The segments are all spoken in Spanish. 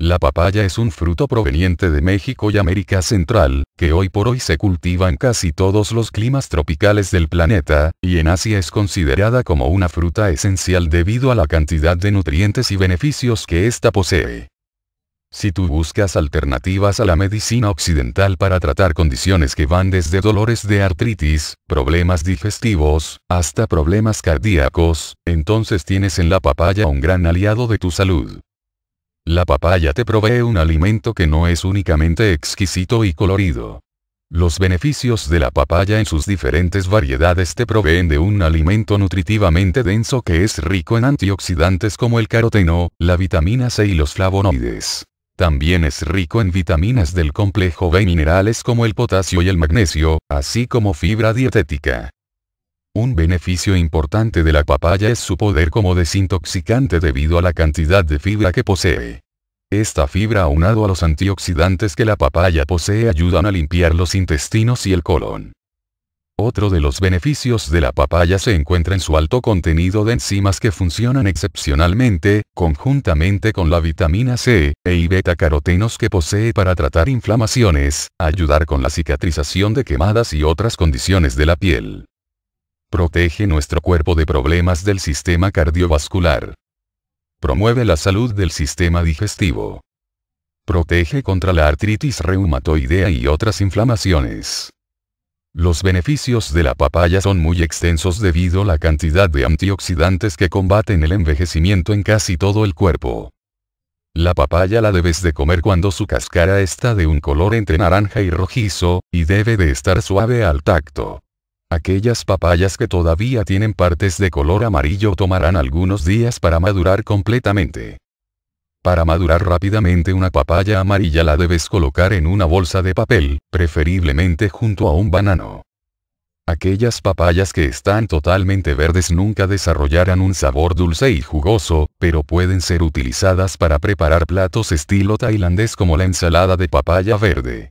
La papaya es un fruto proveniente de México y América Central, que hoy por hoy se cultiva en casi todos los climas tropicales del planeta, y en Asia es considerada como una fruta esencial debido a la cantidad de nutrientes y beneficios que ésta posee. Si tú buscas alternativas a la medicina occidental para tratar condiciones que van desde dolores de artritis, problemas digestivos, hasta problemas cardíacos, entonces tienes en la papaya un gran aliado de tu salud. La papaya te provee un alimento que no es únicamente exquisito y colorido. Los beneficios de la papaya en sus diferentes variedades te proveen de un alimento nutritivamente denso que es rico en antioxidantes como el caroteno, la vitamina C y los flavonoides. También es rico en vitaminas del complejo B y minerales como el potasio y el magnesio, así como fibra dietética. Un beneficio importante de la papaya es su poder como desintoxicante debido a la cantidad de fibra que posee. Esta fibra aunado a los antioxidantes que la papaya posee ayudan a limpiar los intestinos y el colon. Otro de los beneficios de la papaya se encuentra en su alto contenido de enzimas que funcionan excepcionalmente, conjuntamente con la vitamina C, E y beta carotenos que posee para tratar inflamaciones, ayudar con la cicatrización de quemadas y otras condiciones de la piel. Protege nuestro cuerpo de problemas del sistema cardiovascular. Promueve la salud del sistema digestivo. Protege contra la artritis reumatoidea y otras inflamaciones. Los beneficios de la papaya son muy extensos debido a la cantidad de antioxidantes que combaten el envejecimiento en casi todo el cuerpo. La papaya la debes de comer cuando su cáscara está de un color entre naranja y rojizo, y debe de estar suave al tacto. Aquellas papayas que todavía tienen partes de color amarillo tomarán algunos días para madurar completamente. Para madurar rápidamente una papaya amarilla la debes colocar en una bolsa de papel, preferiblemente junto a un banano. Aquellas papayas que están totalmente verdes nunca desarrollarán un sabor dulce y jugoso, pero pueden ser utilizadas para preparar platos estilo tailandés como la ensalada de papaya verde.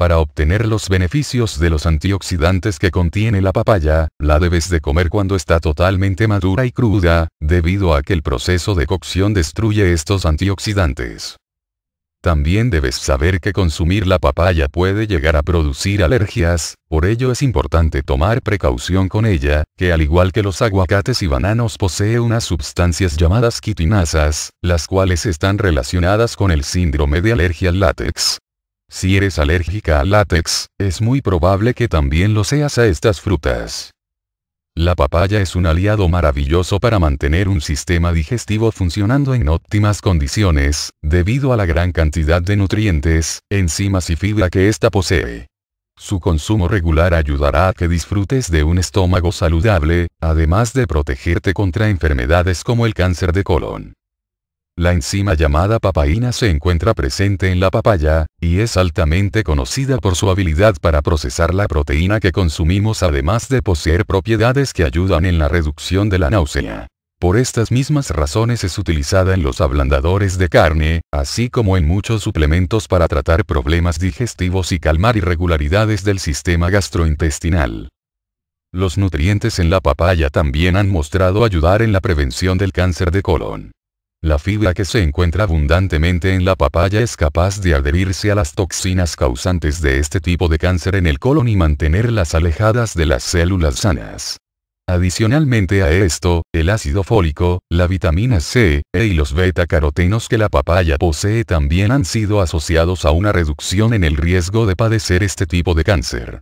Para obtener los beneficios de los antioxidantes que contiene la papaya, la debes de comer cuando está totalmente madura y cruda, debido a que el proceso de cocción destruye estos antioxidantes. También debes saber que consumir la papaya puede llegar a producir alergias, por ello es importante tomar precaución con ella, que al igual que los aguacates y bananos posee unas sustancias llamadas quitinasas, las cuales están relacionadas con el síndrome de alergia al látex. Si eres alérgica al látex, es muy probable que también lo seas a estas frutas. La papaya es un aliado maravilloso para mantener un sistema digestivo funcionando en óptimas condiciones, debido a la gran cantidad de nutrientes, enzimas y fibra que ésta posee. Su consumo regular ayudará a que disfrutes de un estómago saludable, además de protegerte contra enfermedades como el cáncer de colon. La enzima llamada papaína se encuentra presente en la papaya, y es altamente conocida por su habilidad para procesar la proteína que consumimos además de poseer propiedades que ayudan en la reducción de la náusea. Por estas mismas razones es utilizada en los ablandadores de carne, así como en muchos suplementos para tratar problemas digestivos y calmar irregularidades del sistema gastrointestinal. Los nutrientes en la papaya también han mostrado ayudar en la prevención del cáncer de colon. La fibra que se encuentra abundantemente en la papaya es capaz de adherirse a las toxinas causantes de este tipo de cáncer en el colon y mantenerlas alejadas de las células sanas. Adicionalmente a esto, el ácido fólico, la vitamina C, E y los beta-carotenos que la papaya posee también han sido asociados a una reducción en el riesgo de padecer este tipo de cáncer.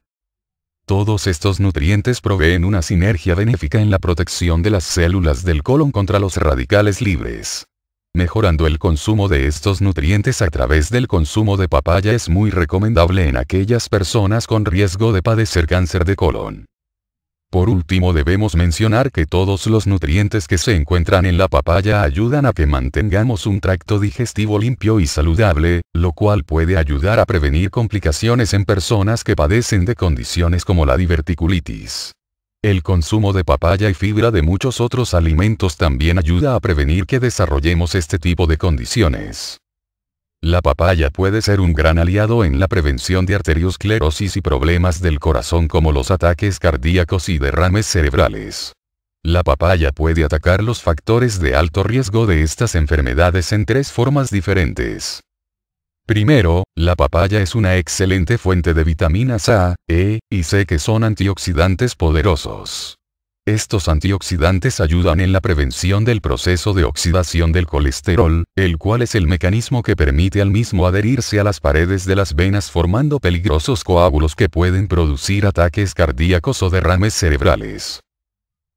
Todos estos nutrientes proveen una sinergia benéfica en la protección de las células del colon contra los radicales libres. Mejorando el consumo de estos nutrientes a través del consumo de papaya es muy recomendable en aquellas personas con riesgo de padecer cáncer de colon. Por último debemos mencionar que todos los nutrientes que se encuentran en la papaya ayudan a que mantengamos un tracto digestivo limpio y saludable, lo cual puede ayudar a prevenir complicaciones en personas que padecen de condiciones como la diverticulitis. El consumo de papaya y fibra de muchos otros alimentos también ayuda a prevenir que desarrollemos este tipo de condiciones. La papaya puede ser un gran aliado en la prevención de arteriosclerosis y problemas del corazón como los ataques cardíacos y derrames cerebrales. La papaya puede atacar los factores de alto riesgo de estas enfermedades en tres formas diferentes. Primero, la papaya es una excelente fuente de vitaminas A, E y C que son antioxidantes poderosos. Estos antioxidantes ayudan en la prevención del proceso de oxidación del colesterol, el cual es el mecanismo que permite al mismo adherirse a las paredes de las venas formando peligrosos coágulos que pueden producir ataques cardíacos o derrames cerebrales.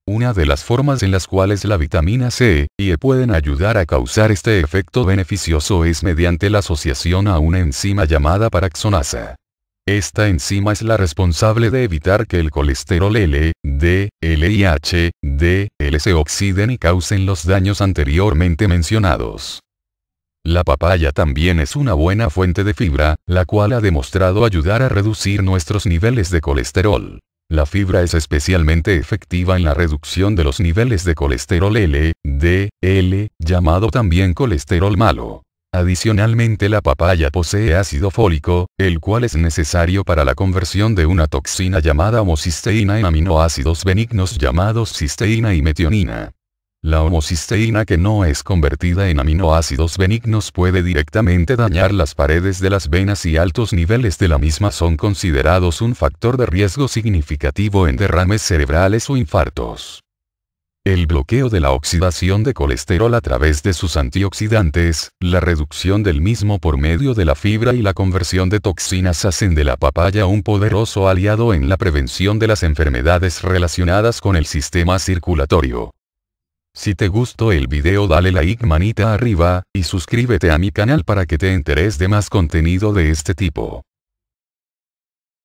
Una de las formas en las cuales la vitamina C y E pueden ayudar a causar este efecto beneficioso es mediante la asociación a una enzima llamada paraxonasa. Esta enzima es la responsable de evitar que el colesterol L, D, L y H, D, L se oxiden y causen los daños anteriormente mencionados. La papaya también es una buena fuente de fibra, la cual ha demostrado ayudar a reducir nuestros niveles de colesterol. La fibra es especialmente efectiva en la reducción de los niveles de colesterol L, D, L, llamado también colesterol malo. Adicionalmente la papaya posee ácido fólico, el cual es necesario para la conversión de una toxina llamada homocisteína en aminoácidos benignos llamados cisteína y metionina. La homocisteína que no es convertida en aminoácidos benignos puede directamente dañar las paredes de las venas y altos niveles de la misma son considerados un factor de riesgo significativo en derrames cerebrales o infartos. El bloqueo de la oxidación de colesterol a través de sus antioxidantes, la reducción del mismo por medio de la fibra y la conversión de toxinas hacen de la papaya un poderoso aliado en la prevención de las enfermedades relacionadas con el sistema circulatorio. Si te gustó el video dale like manita arriba, y suscríbete a mi canal para que te enteres de más contenido de este tipo.